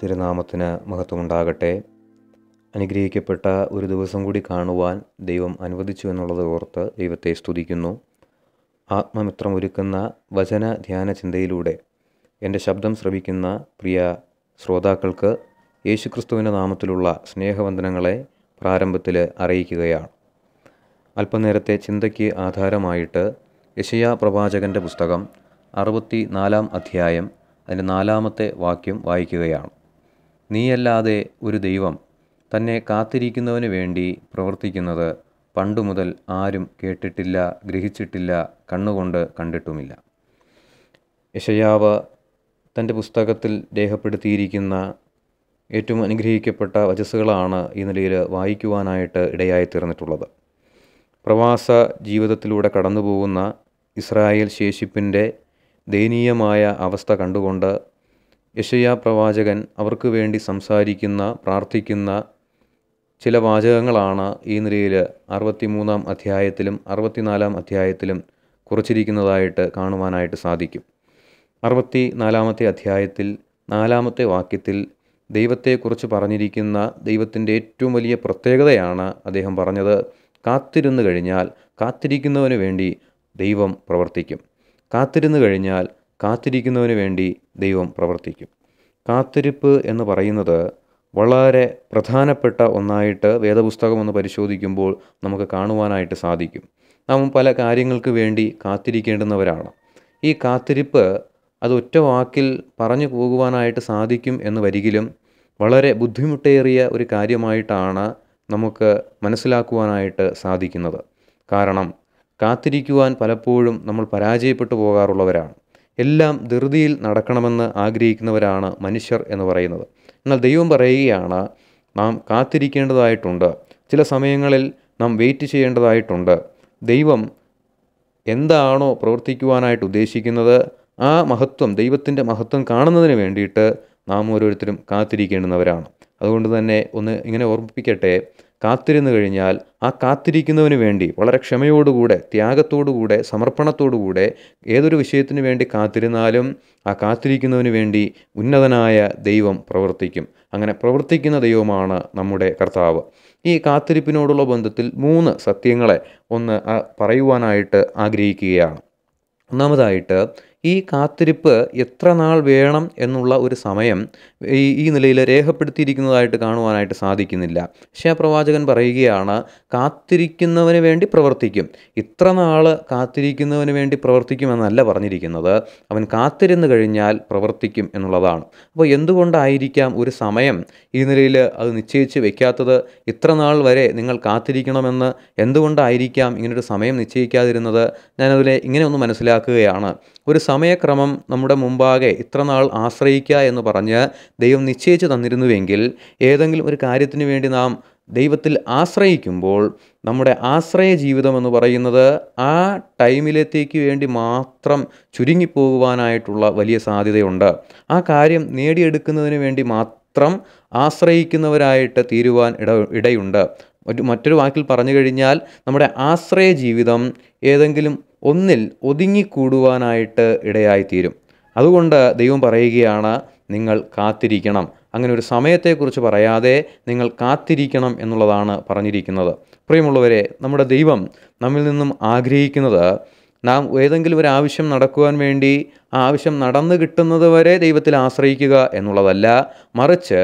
തിരുനാമത്തിന് മഹത്വമുണ്ടാകട്ടെ അനുഗ്രഹിക്കപ്പെട്ട ഒരു ദിവസം കൂടി കാണുവാൻ ദൈവം അനുവദിച്ചു എന്നുള്ളത് ഓർത്ത് ദൈവത്തെ സ്തുതിക്കുന്നു ആത്മമിത്രം ഒരുക്കുന്ന വചന ധ്യാന ചിന്തയിലൂടെ എൻ്റെ ശബ്ദം ശ്രവിക്കുന്ന പ്രിയ ശ്രോതാക്കൾക്ക് യേശുക്രിസ്തുവിൻ്റെ നാമത്തിലുള്ള സ്നേഹവന്ദനങ്ങളെ പ്രാരംഭത്തിൽ അറിയിക്കുകയാണ് അല്പനേരത്തെ ചിന്തയ്ക്ക് ആധാരമായിട്ട് യശയാ പ്രവാചകൻ്റെ പുസ്തകം അറുപത്തി നാലാം അധ്യായം അതിൻ്റെ നാലാമത്തെ വാക്യം വായിക്കുകയാണ് നീയല്ലാതെ ഒരു ദൈവം തന്നെ കാത്തിരിക്കുന്നവന് വേണ്ടി പ്രവർത്തിക്കുന്നത് പണ്ടുമുതൽ ആരും കേട്ടിട്ടില്ല ഗ്രഹിച്ചിട്ടില്ല കണ്ണുകൊണ്ട് കണ്ടിട്ടുമില്ല യശയാവ് തൻ്റെ പുസ്തകത്തിൽ രേഖപ്പെടുത്തിയിരിക്കുന്ന ഏറ്റവും അനുഗ്രഹിക്കപ്പെട്ട വചസ്സുകളാണ് ഈ നിലയിൽ വായിക്കുവാനായിട്ട് ഇടയായി തീർന്നിട്ടുള്ളത് പ്രവാസ ജീവിതത്തിലൂടെ കടന്നു പോകുന്ന ഇസ്രായേൽ ശേഷിപ്പിൻ്റെ ദയനീയമായ അവസ്ഥ കണ്ടുകൊണ്ട് യശയാ പ്രവാചകൻ അവർക്ക് വേണ്ടി സംസാരിക്കുന്ന പ്രാർത്ഥിക്കുന്ന ചില വാചകങ്ങളാണ് ഈ നിലയിൽ അറുപത്തിമൂന്നാം അധ്യായത്തിലും അറുപത്തിനാലാം അധ്യായത്തിലും കുറിച്ചിരിക്കുന്നതായിട്ട് കാണുവാനായിട്ട് സാധിക്കും അറുപത്തി നാലാമത്തെ അധ്യായത്തിൽ നാലാമത്തെ വാക്യത്തിൽ ദൈവത്തെക്കുറിച്ച് പറഞ്ഞിരിക്കുന്ന ദൈവത്തിൻ്റെ ഏറ്റവും വലിയ പ്രത്യേകതയാണ് അദ്ദേഹം പറഞ്ഞത് കാത്തിരുന്നു കഴിഞ്ഞാൽ കാത്തിരിക്കുന്നവന് വേണ്ടി ദൈവം പ്രവർത്തിക്കും കാത്തിരുന്നു കഴിഞ്ഞാൽ കാത്തിരിക്കുന്നവന് വേണ്ടി ദൈവം പ്രവർത്തിക്കും കാത്തിരിപ്പ് എന്ന് പറയുന്നത് വളരെ പ്രധാനപ്പെട്ട ഒന്നായിട്ട് വേദപുസ്തകം ഒന്ന് പരിശോധിക്കുമ്പോൾ നമുക്ക് കാണുവാനായിട്ട് സാധിക്കും നാം പല കാര്യങ്ങൾക്ക് വേണ്ടി കാത്തിരിക്കേണ്ടുന്നവരാണ് ഈ കാത്തിരിപ്പ് അത് ഒറ്റ വാക്കിൽ പറഞ്ഞു പോകുവാനായിട്ട് സാധിക്കും എന്ന് വരികിലും വളരെ ബുദ്ധിമുട്ടേറിയ ഒരു കാര്യമായിട്ടാണ് നമുക്ക് മനസ്സിലാക്കുവാനായിട്ട് സാധിക്കുന്നത് കാരണം കാത്തിരിക്കുവാൻ പലപ്പോഴും നമ്മൾ പരാജയപ്പെട്ടു പോകാറുള്ളവരാണ് എല്ലാം ധൃതിയിൽ നടക്കണമെന്ന് ആഗ്രഹിക്കുന്നവരാണ് മനുഷ്യർ എന്ന് പറയുന്നത് എന്നാൽ ദൈവം പറയുകയാണ് നാം കാത്തിരിക്കേണ്ടതായിട്ടുണ്ട് ചില സമയങ്ങളിൽ നാം വെയിറ്റ് ചെയ്യേണ്ടതായിട്ടുണ്ട് ദൈവം എന്താണോ പ്രവർത്തിക്കുവാനായിട്ട് ഉദ്ദേശിക്കുന്നത് ആ മഹത്വം ദൈവത്തിൻ്റെ മഹത്വം കാണുന്നതിന് വേണ്ടിയിട്ട് നാം ഓരോരുത്തരും കാത്തിരിക്കേണ്ടുന്നവരാണ് അതുകൊണ്ട് തന്നെ ഒന്ന് ഇങ്ങനെ ഓർമ്മിപ്പിക്കട്ടെ കാത്തിരുന്നു കഴിഞ്ഞാൽ ആ കാത്തിരിക്കുന്നവന് വേണ്ടി വളരെ ക്ഷമയോടുകൂടെ ത്യാഗത്തോടുകൂടെ സമർപ്പണത്തോടുകൂടെ ഏതൊരു വിഷയത്തിനു വേണ്ടി കാത്തിരുന്നാലും ആ കാത്തിരിക്കുന്നവന് വേണ്ടി ഉന്നതനായ ദൈവം പ്രവർത്തിക്കും അങ്ങനെ പ്രവർത്തിക്കുന്ന ദൈവമാണ് നമ്മുടെ കർത്താവ് ഈ കാത്തിരിപ്പിനോടുള്ള ബന്ധത്തിൽ മൂന്ന് സത്യങ്ങളെ ഒന്ന് പറയുവാനായിട്ട് ആഗ്രഹിക്കുകയാണ് ഒന്നാമതായിട്ട് ഈ കാത്തിരിപ്പ് എത്ര നാൾ വേണം എന്നുള്ള ഒരു സമയം ഈ ഈ നിലയിൽ രേഖപ്പെടുത്തിയിരിക്കുന്നതായിട്ട് കാണുവാനായിട്ട് സാധിക്കുന്നില്ല പ്രവാചകൻ പറയുകയാണ് കാത്തിരിക്കുന്നവന് വേണ്ടി പ്രവർത്തിക്കും ഇത്ര നാൾ കാത്തിരിക്കുന്നവന് വേണ്ടി പ്രവർത്തിക്കുമെന്നല്ല പറഞ്ഞിരിക്കുന്നത് അവൻ കാത്തിരുന്ന് കഴിഞ്ഞാൽ പ്രവർത്തിക്കും എന്നുള്ളതാണ് അപ്പോൾ എന്തുകൊണ്ടായിരിക്കാം ഒരു സമയം ഈ നിലയിൽ അത് നിശ്ചയിച്ച് വെക്കാത്തത് ഇത്ര നാൾ വരെ നിങ്ങൾ കാത്തിരിക്കണമെന്ന് എന്തുകൊണ്ടായിരിക്കാം ഇങ്ങനൊരു സമയം നിശ്ചയിക്കാതിരുന്നത് ഞാനതിലെ ഇങ്ങനെ ഒന്ന് മനസ്സിലാക്കുകയാണ് ഒരു സമയക്രമം നമ്മുടെ മുമ്പാകെ ഇത്ര നാൾ ആശ്രയിക്കുക എന്ന് പറഞ്ഞ് ദൈവം നിശ്ചയിച്ചു തന്നിരുന്നുവെങ്കിൽ ഏതെങ്കിലും ഒരു കാര്യത്തിന് വേണ്ടി നാം ദൈവത്തിൽ ആശ്രയിക്കുമ്പോൾ നമ്മുടെ ആശ്രയ ജീവിതം എന്ന് പറയുന്നത് ആ ടൈമിലേക്ക് വേണ്ടി മാത്രം ചുരുങ്ങിപ്പോകുവാനായിട്ടുള്ള വലിയ സാധ്യതയുണ്ട് ആ കാര്യം നേടിയെടുക്കുന്നതിന് വേണ്ടി മാത്രം ആശ്രയിക്കുന്നവരായിട്ട് തീരുവാൻ ഇട ഇടയുണ്ട് മറ്റൊരു വാക്കിൽ പറഞ്ഞു കഴിഞ്ഞാൽ നമ്മുടെ ആശ്രയ ജീവിതം ഏതെങ്കിലും ഒന്നിൽ ഒതുങ്ങിക്കൂടുവാനായിട്ട് ഇടയായിത്തീരും അതുകൊണ്ട് ദൈവം പറയുകയാണ് നിങ്ങൾ കാത്തിരിക്കണം അങ്ങനെ ഒരു സമയത്തെക്കുറിച്ച് പറയാതെ നിങ്ങൾ കാത്തിരിക്കണം എന്നുള്ളതാണ് പറഞ്ഞിരിക്കുന്നത് പ്രിയമുള്ളവരെ നമ്മുടെ ദൈവം നമ്മിൽ നിന്നും ആഗ്രഹിക്കുന്നത് നാം ഏതെങ്കിലും ഒരു ആവശ്യം നടക്കുവാൻ വേണ്ടി ആ ആവശ്യം നടന്നു കിട്ടുന്നത് വരെ ദൈവത്തിൽ ആശ്രയിക്കുക എന്നുള്ളതല്ല മറിച്ച്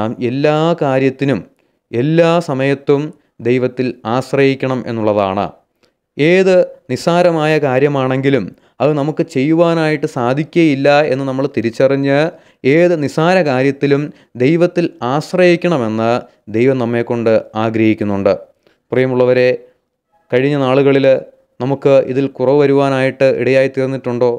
നാം എല്ലാ കാര്യത്തിനും എല്ലാ സമയത്തും ദൈവത്തിൽ ആശ്രയിക്കണം എന്നുള്ളതാണ് ഏത് നിസ്സാരമായ കാര്യമാണെങ്കിലും അത് നമുക്ക് ചെയ്യുവാനായിട്ട് സാധിക്കുകയില്ല എന്ന് നമ്മൾ തിരിച്ചറിഞ്ഞ് ഏത് നിസ്സാര കാര്യത്തിലും ദൈവത്തിൽ ആശ്രയിക്കണമെന്ന് ദൈവം നമ്മെക്കൊണ്ട് ആഗ്രഹിക്കുന്നുണ്ട് പ്രിയമുള്ളവരെ കഴിഞ്ഞ നാളുകളിൽ നമുക്ക് ഇതിൽ കുറവ് വരുവാനായിട്ട് ഇടയായി തീർന്നിട്ടുണ്ടോ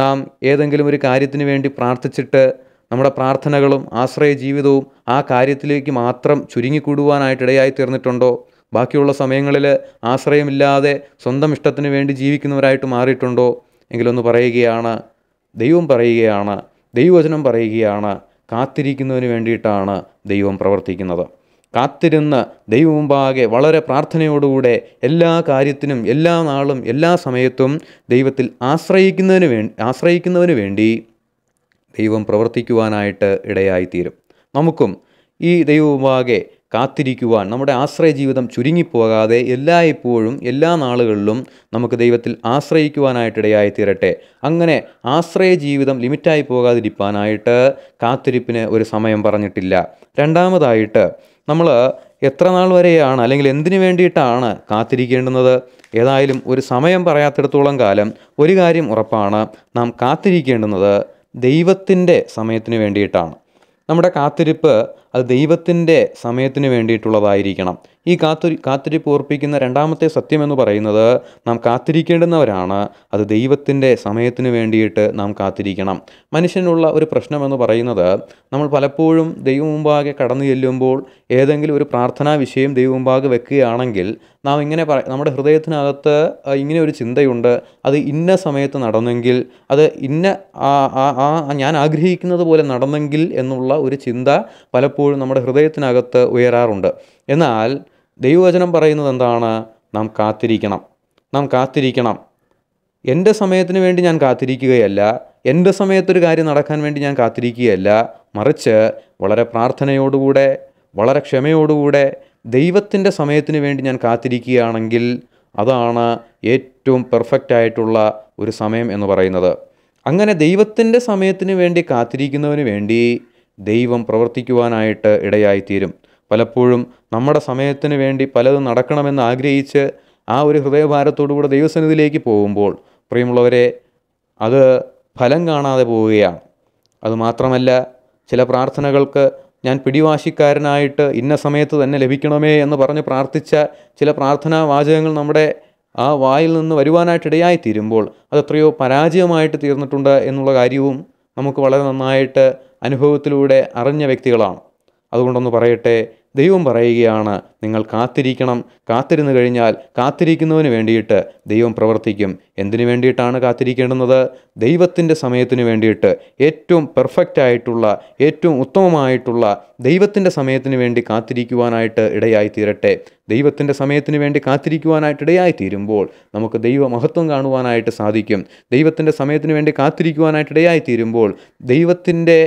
നാം ഏതെങ്കിലും ഒരു കാര്യത്തിന് വേണ്ടി പ്രാർത്ഥിച്ചിട്ട് നമ്മുടെ പ്രാർത്ഥനകളും ആശ്രയ ജീവിതവും ആ കാര്യത്തിലേക്ക് മാത്രം ചുരുങ്ങിക്കൂടുവാനായിട്ട് ഇടയായി തീർന്നിട്ടുണ്ടോ ബാക്കിയുള്ള സമയങ്ങളിൽ ആശ്രയമില്ലാതെ സ്വന്തം ഇഷ്ടത്തിന് വേണ്ടി ജീവിക്കുന്നവരായിട്ട് മാറിയിട്ടുണ്ടോ എങ്കിലൊന്ന് പറയുകയാണ് ദൈവം പറയുകയാണ് ദൈവവചനം പറയുകയാണ് കാത്തിരിക്കുന്നതിന് വേണ്ടിയിട്ടാണ് ദൈവം പ്രവർത്തിക്കുന്നത് കാത്തിരുന്ന് ദൈവമുമ്പാകെ വളരെ പ്രാർത്ഥനയോടുകൂടെ എല്ലാ കാര്യത്തിനും എല്ലാ നാളും എല്ലാ സമയത്തും ദൈവത്തിൽ ആശ്രയിക്കുന്നതിന് വേണ്ടി ആശ്രയിക്കുന്നതിന് വേണ്ടി ദൈവം പ്രവർത്തിക്കുവാനായിട്ട് ഇടയായിത്തീരും നമുക്കും ഈ ദൈവമുമ്പാകെ കാത്തിരിക്കുവാൻ നമ്മുടെ ആശ്രയ ജീവിതം ചുരുങ്ങിപ്പോകാതെ എല്ലായ്പ്പോഴും എല്ലാ നാളുകളിലും നമുക്ക് ദൈവത്തിൽ ആശ്രയിക്കുവാനായിട്ടിടയായി തീരട്ടെ അങ്ങനെ ആശ്രയ ജീവിതം ലിമിറ്റായി പോകാതിരിക്കാനായിട്ട് കാത്തിരിപ്പിന് ഒരു സമയം പറഞ്ഞിട്ടില്ല രണ്ടാമതായിട്ട് നമ്മൾ എത്ര നാൾ വരെയാണ് അല്ലെങ്കിൽ എന്തിനു വേണ്ടിയിട്ടാണ് കാത്തിരിക്കേണ്ടുന്നത് ഏതായാലും ഒരു സമയം പറയാത്തിടത്തോളം കാലം ഒരു കാര്യം ഉറപ്പാണ് നാം കാത്തിരിക്കേണ്ടുന്നത് ദൈവത്തിൻ്റെ സമയത്തിന് വേണ്ടിയിട്ടാണ് നമ്മുടെ കാത്തിരിപ്പ് അത് ദൈവത്തിൻ്റെ സമയത്തിന് വേണ്ടിയിട്ടുള്ളതായിരിക്കണം ഈ കാത്തിരി കാത്തിരിപ്പ് ഓർപ്പിക്കുന്ന രണ്ടാമത്തെ സത്യമെന്ന് പറയുന്നത് നാം കാത്തിരിക്കേണ്ടുന്നവരാണ് അത് ദൈവത്തിൻ്റെ സമയത്തിന് വേണ്ടിയിട്ട് നാം കാത്തിരിക്കണം മനുഷ്യനുള്ള ഒരു പ്രശ്നമെന്ന് പറയുന്നത് നമ്മൾ പലപ്പോഴും ദൈവം മുമ്പാകെ കടന്നു ചെല്ലുമ്പോൾ ഏതെങ്കിലും ഒരു പ്രാർത്ഥനാ വിഷയം ദൈവം മുമ്പാകെ വെക്കുകയാണെങ്കിൽ നാം ഇങ്ങനെ പറ നമ്മുടെ ഹൃദയത്തിനകത്ത് ഇങ്ങനെ ഒരു ചിന്തയുണ്ട് അത് ഇന്ന സമയത്ത് നടന്നെങ്കിൽ അത് ഇന്ന ആ ഞാൻ ആഗ്രഹിക്കുന്നത് പോലെ നടന്നെങ്കിൽ എന്നുള്ള ഒരു ചിന്ത പലപ്പോഴും പലപ്പോഴും നമ്മുടെ ഹൃദയത്തിനകത്ത് ഉയരാറുണ്ട് എന്നാൽ ദൈവവചനം പറയുന്നത് എന്താണ് നാം കാത്തിരിക്കണം നാം കാത്തിരിക്കണം എൻ്റെ സമയത്തിന് വേണ്ടി ഞാൻ കാത്തിരിക്കുകയല്ല എൻ്റെ സമയത്തൊരു കാര്യം നടക്കാൻ വേണ്ടി ഞാൻ കാത്തിരിക്കുകയല്ല മറിച്ച് വളരെ പ്രാർത്ഥനയോടുകൂടെ വളരെ ക്ഷമയോടുകൂടെ ദൈവത്തിൻ്റെ സമയത്തിന് വേണ്ടി ഞാൻ കാത്തിരിക്കുകയാണെങ്കിൽ അതാണ് ഏറ്റവും പെർഫെക്റ്റ് ആയിട്ടുള്ള ഒരു സമയം എന്ന് പറയുന്നത് അങ്ങനെ ദൈവത്തിൻ്റെ സമയത്തിന് വേണ്ടി കാത്തിരിക്കുന്നവന് വേണ്ടി ദൈവം പ്രവർത്തിക്കുവാനായിട്ട് ഇടയായിത്തീരും പലപ്പോഴും നമ്മുടെ സമയത്തിന് വേണ്ടി പലതും നടക്കണമെന്ന് ആഗ്രഹിച്ച് ആ ഒരു ഹൃദയഭാരത്തോടുകൂടെ ദൈവസന്നിധിയിലേക്ക് പോകുമ്പോൾ പ്രിയമുള്ളവരെ അത് ഫലം കാണാതെ പോവുകയാണ് അതുമാത്രമല്ല ചില പ്രാർത്ഥനകൾക്ക് ഞാൻ പിടിവാശിക്കാരനായിട്ട് ഇന്ന സമയത്ത് തന്നെ ലഭിക്കണമേ എന്ന് പറഞ്ഞ് പ്രാർത്ഥിച്ച ചില പ്രാർത്ഥനാ വാചകങ്ങൾ നമ്മുടെ ആ വായിൽ നിന്ന് വരുവാനായിട്ട് ഇടയായി തീരുമ്പോൾ അത് എത്രയോ പരാജയമായിട്ട് തീർന്നിട്ടുണ്ട് എന്നുള്ള കാര്യവും നമുക്ക് വളരെ നന്നായിട്ട് അനുഭവത്തിലൂടെ അറിഞ്ഞ വ്യക്തികളാണ് അതുകൊണ്ടൊന്ന് പറയട്ടെ ദൈവം പറയുകയാണ് നിങ്ങൾ കാത്തിരിക്കണം കാത്തിരുന്നു കഴിഞ്ഞാൽ കാത്തിരിക്കുന്നതിന് വേണ്ടിയിട്ട് ദൈവം പ്രവർത്തിക്കും എന്തിനു വേണ്ടിയിട്ടാണ് കാത്തിരിക്കേണ്ടുന്നത് ദൈവത്തിൻ്റെ സമയത്തിന് വേണ്ടിയിട്ട് ഏറ്റവും പെർഫെക്റ്റ് ആയിട്ടുള്ള ഏറ്റവും ഉത്തമമായിട്ടുള്ള ദൈവത്തിൻ്റെ സമയത്തിന് വേണ്ടി കാത്തിരിക്കുവാനായിട്ട് ഇടയായി തീരട്ടെ ദൈവത്തിൻ്റെ സമയത്തിന് വേണ്ടി കാത്തിരിക്കുവാനായിട്ട് ഇടയായി തീരുമ്പോൾ നമുക്ക് ദൈവ മഹത്വം കാണുവാനായിട്ട് സാധിക്കും ദൈവത്തിൻ്റെ സമയത്തിന് വേണ്ടി കാത്തിരിക്കുവാനായിട്ട് ഇടയായി തീരുമ്പോൾ ദൈവത്തിൻ്റെ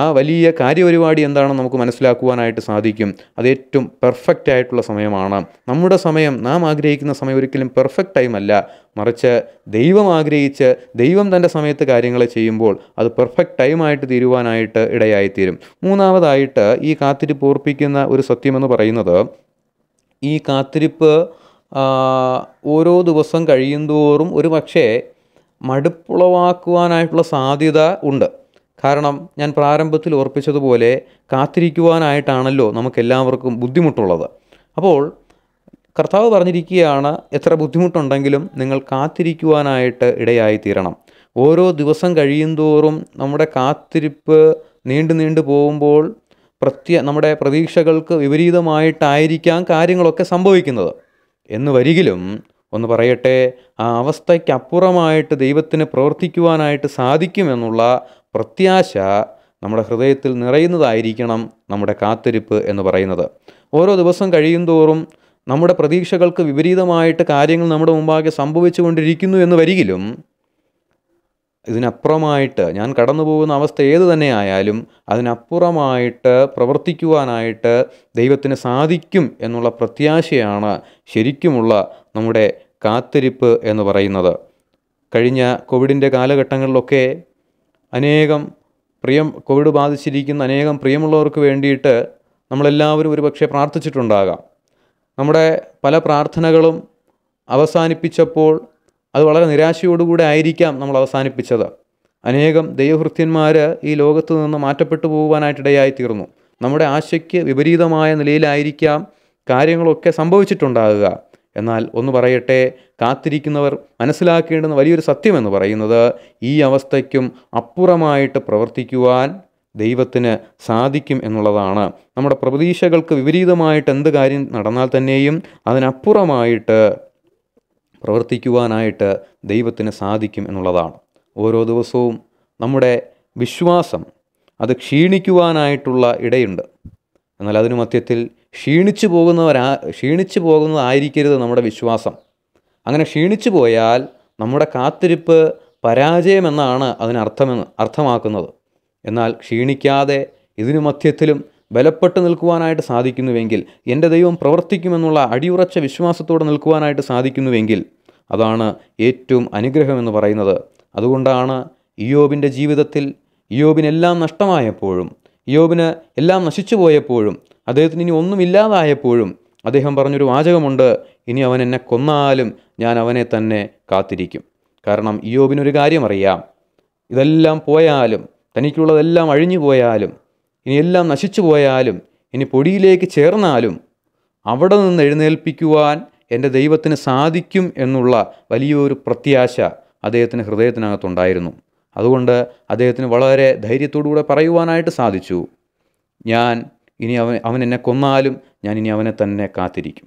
ആ വലിയ കാര്യപരിപാടി എന്താണെന്ന് നമുക്ക് മനസ്സിലാക്കുവാനായിട്ട് സാധിക്കും അത് ഏറ്റവും പെർഫെക്റ്റ് ആയിട്ടുള്ള സമയമാണ് നമ്മുടെ സമയം നാം ആഗ്രഹിക്കുന്ന സമയം ഒരിക്കലും പെർഫെക്റ്റ് ടൈം അല്ല മറിച്ച് ദൈവം ആഗ്രഹിച്ച് ദൈവം തൻ്റെ സമയത്ത് കാര്യങ്ങൾ ചെയ്യുമ്പോൾ അത് പെർഫെക്റ്റ് ടൈമായിട്ട് തീരുവാനായിട്ട് ഇടയായിത്തീരും മൂന്നാമതായിട്ട് ഈ കാത്തിരിപ്പ് ഓർപ്പിക്കുന്ന ഒരു സത്യമെന്ന് പറയുന്നത് ഈ കാത്തിരിപ്പ് ഓരോ ദിവസം തോറും ഒരു പക്ഷേ മടുപ്പുളവാക്കുവാനായിട്ടുള്ള സാധ്യത ഉണ്ട് കാരണം ഞാൻ പ്രാരംഭത്തിൽ ഉറപ്പിച്ചതുപോലെ കാത്തിരിക്കുവാനായിട്ടാണല്ലോ നമുക്കെല്ലാവർക്കും ബുദ്ധിമുട്ടുള്ളത് അപ്പോൾ കർത്താവ് പറഞ്ഞിരിക്കുകയാണ് എത്ര ബുദ്ധിമുട്ടുണ്ടെങ്കിലും നിങ്ങൾ കാത്തിരിക്കുവാനായിട്ട് ഇടയായി തീരണം ഓരോ ദിവസം കഴിയുന്തോറും നമ്മുടെ കാത്തിരിപ്പ് നീണ്ടു നീണ്ടു പോകുമ്പോൾ പ്രത്യ നമ്മുടെ പ്രതീക്ഷകൾക്ക് വിപരീതമായിട്ടായിരിക്കാം കാര്യങ്ങളൊക്കെ സംഭവിക്കുന്നത് എന്ന് വരികിലും ഒന്ന് പറയട്ടെ ആ അവസ്ഥയ്ക്കപ്പുറമായിട്ട് ദൈവത്തിന് പ്രവർത്തിക്കുവാനായിട്ട് സാധിക്കുമെന്നുള്ള പ്രത്യാശ നമ്മുടെ ഹൃദയത്തിൽ നിറയുന്നതായിരിക്കണം നമ്മുടെ കാത്തിരിപ്പ് എന്ന് പറയുന്നത് ഓരോ ദിവസം കഴിയും തോറും നമ്മുടെ പ്രതീക്ഷകൾക്ക് വിപരീതമായിട്ട് കാര്യങ്ങൾ നമ്മുടെ മുമ്പാകെ സംഭവിച്ചു കൊണ്ടിരിക്കുന്നു എന്ന് വരികിലും ഇതിനപ്പുറമായിട്ട് ഞാൻ കടന്നു പോകുന്ന അവസ്ഥ ഏത് തന്നെ ആയാലും അതിനപ്പുറമായിട്ട് പ്രവർത്തിക്കുവാനായിട്ട് ദൈവത്തിന് സാധിക്കും എന്നുള്ള പ്രത്യാശയാണ് ശരിക്കുമുള്ള നമ്മുടെ കാത്തിരിപ്പ് എന്ന് പറയുന്നത് കഴിഞ്ഞ കോവിഡിൻ്റെ കാലഘട്ടങ്ങളിലൊക്കെ അനേകം പ്രിയം കോവിഡ് ബാധിച്ചിരിക്കുന്ന അനേകം പ്രിയമുള്ളവർക്ക് വേണ്ടിയിട്ട് നമ്മളെല്ലാവരും ഒരുപക്ഷെ പ്രാർത്ഥിച്ചിട്ടുണ്ടാകാം നമ്മുടെ പല പ്രാർത്ഥനകളും അവസാനിപ്പിച്ചപ്പോൾ അത് വളരെ നിരാശയോടുകൂടെ ആയിരിക്കാം നമ്മൾ അവസാനിപ്പിച്ചത് അനേകം ദൈവഹൃത്യന്മാർ ഈ ലോകത്ത് നിന്ന് മാറ്റപ്പെട്ടു പോകുവാനായിട്ടിടയായി തീർന്നു നമ്മുടെ ആശയ്ക്ക് വിപരീതമായ നിലയിലായിരിക്കാം കാര്യങ്ങളൊക്കെ സംഭവിച്ചിട്ടുണ്ടാകുക എന്നാൽ ഒന്ന് പറയട്ടെ കാത്തിരിക്കുന്നവർ മനസ്സിലാക്കേണ്ടുന്ന വലിയൊരു സത്യമെന്ന് പറയുന്നത് ഈ അവസ്ഥയ്ക്കും അപ്പുറമായിട്ട് പ്രവർത്തിക്കുവാൻ ദൈവത്തിന് സാധിക്കും എന്നുള്ളതാണ് നമ്മുടെ പ്രതീക്ഷകൾക്ക് വിപരീതമായിട്ട് എന്ത് കാര്യം നടന്നാൽ തന്നെയും അതിനപ്പുറമായിട്ട് പ്രവർത്തിക്കുവാനായിട്ട് ദൈവത്തിന് സാധിക്കും എന്നുള്ളതാണ് ഓരോ ദിവസവും നമ്മുടെ വിശ്വാസം അത് ക്ഷീണിക്കുവാനായിട്ടുള്ള ഇടയുണ്ട് എന്നാൽ അതിനു മധ്യത്തിൽ ക്ഷീണിച്ചു പോകുന്നവരാ ക്ഷീണിച്ചു പോകുന്നതായിരിക്കരുത് നമ്മുടെ വിശ്വാസം അങ്ങനെ ക്ഷീണിച്ചു പോയാൽ നമ്മുടെ കാത്തിരിപ്പ് പരാജയമെന്നാണ് അതിനർത്ഥമെന്ന് അർത്ഥമാക്കുന്നത് എന്നാൽ ക്ഷീണിക്കാതെ ഇതിനു മധ്യത്തിലും ബലപ്പെട്ട് നിൽക്കുവാനായിട്ട് സാധിക്കുന്നുവെങ്കിൽ എൻ്റെ ദൈവം പ്രവർത്തിക്കുമെന്നുള്ള അടിയുറച്ച വിശ്വാസത്തോടെ നിൽക്കുവാനായിട്ട് സാധിക്കുന്നുവെങ്കിൽ അതാണ് ഏറ്റവും അനുഗ്രഹം എന്ന് പറയുന്നത് അതുകൊണ്ടാണ് ഇയോബിൻ്റെ ജീവിതത്തിൽ ഇയോബിനെല്ലാം നഷ്ടമായപ്പോഴും യോബിന് എല്ലാം നശിച്ചു പോയപ്പോഴും അദ്ദേഹത്തിന് ഇനി ഒന്നുമില്ലാതായപ്പോഴും അദ്ദേഹം പറഞ്ഞൊരു വാചകമുണ്ട് ഇനി അവൻ എന്നെ കൊന്നാലും ഞാൻ അവനെ തന്നെ കാത്തിരിക്കും കാരണം യോബിനൊരു കാര്യം അറിയാം ഇതെല്ലാം പോയാലും തനിക്കുള്ളതെല്ലാം അഴിഞ്ഞു പോയാലും ഇനി എല്ലാം നശിച്ചു പോയാലും ഇനി പൊടിയിലേക്ക് ചേർന്നാലും അവിടെ നിന്ന് എഴുന്നേൽപ്പിക്കുവാൻ എൻ്റെ ദൈവത്തിന് സാധിക്കും എന്നുള്ള വലിയൊരു പ്രത്യാശ അദ്ദേഹത്തിന് ഹൃദയത്തിനകത്തുണ്ടായിരുന്നു അതുകൊണ്ട് അദ്ദേഹത്തിന് വളരെ ധൈര്യത്തോടുകൂടെ പറയുവാനായിട്ട് സാധിച്ചു ഞാൻ ഇനി അവൻ അവൻ എന്നെ കൊന്നാലും ഞാൻ ഇനി അവനെ തന്നെ കാത്തിരിക്കും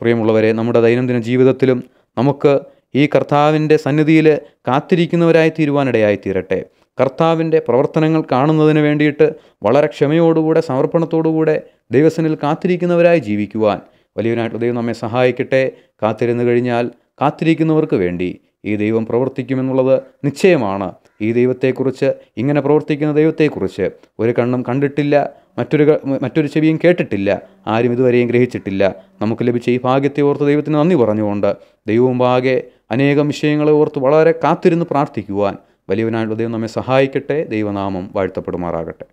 പ്രിയമുള്ളവരെ നമ്മുടെ ദൈനംദിന ജീവിതത്തിലും നമുക്ക് ഈ കർത്താവിൻ്റെ സന്നിധിയിൽ കാത്തിരിക്കുന്നവരായി തീരുവാനിടയായി തീരട്ടെ കർത്താവിൻ്റെ പ്രവർത്തനങ്ങൾ കാണുന്നതിന് വേണ്ടിയിട്ട് വളരെ ക്ഷമയോടുകൂടെ സമർപ്പണത്തോടുകൂടെ ദൈവസനിൽ കാത്തിരിക്കുന്നവരായി ജീവിക്കുവാൻ വലിയവനായിട്ട് ദൈവം നമ്മെ സഹായിക്കട്ടെ കാത്തിരുന്നു കഴിഞ്ഞാൽ കാത്തിരിക്കുന്നവർക്ക് വേണ്ടി ഈ ദൈവം പ്രവർത്തിക്കുമെന്നുള്ളത് നിശ്ചയമാണ് ഈ ദൈവത്തെക്കുറിച്ച് ഇങ്ങനെ പ്രവർത്തിക്കുന്ന ദൈവത്തെക്കുറിച്ച് ഒരു കണ്ണും കണ്ടിട്ടില്ല മറ്റൊരു മറ്റൊരു ചെവിയും കേട്ടിട്ടില്ല ആരും ഇതുവരെയും ഗ്രഹിച്ചിട്ടില്ല നമുക്ക് ലഭിച്ച ഈ ഭാഗ്യത്തെ ഓർത്ത് ദൈവത്തിന് നന്ദി പറഞ്ഞുകൊണ്ട് ദൈവവും ആകെ അനേകം വിഷയങ്ങളെ ഓർത്ത് വളരെ കാത്തിരുന്ന് പ്രാർത്ഥിക്കുവാൻ വലിയവനായുള്ള ദൈവം നമ്മെ സഹായിക്കട്ടെ ദൈവനാമം വാഴ്ത്തപ്പെടുമാറാകട്ടെ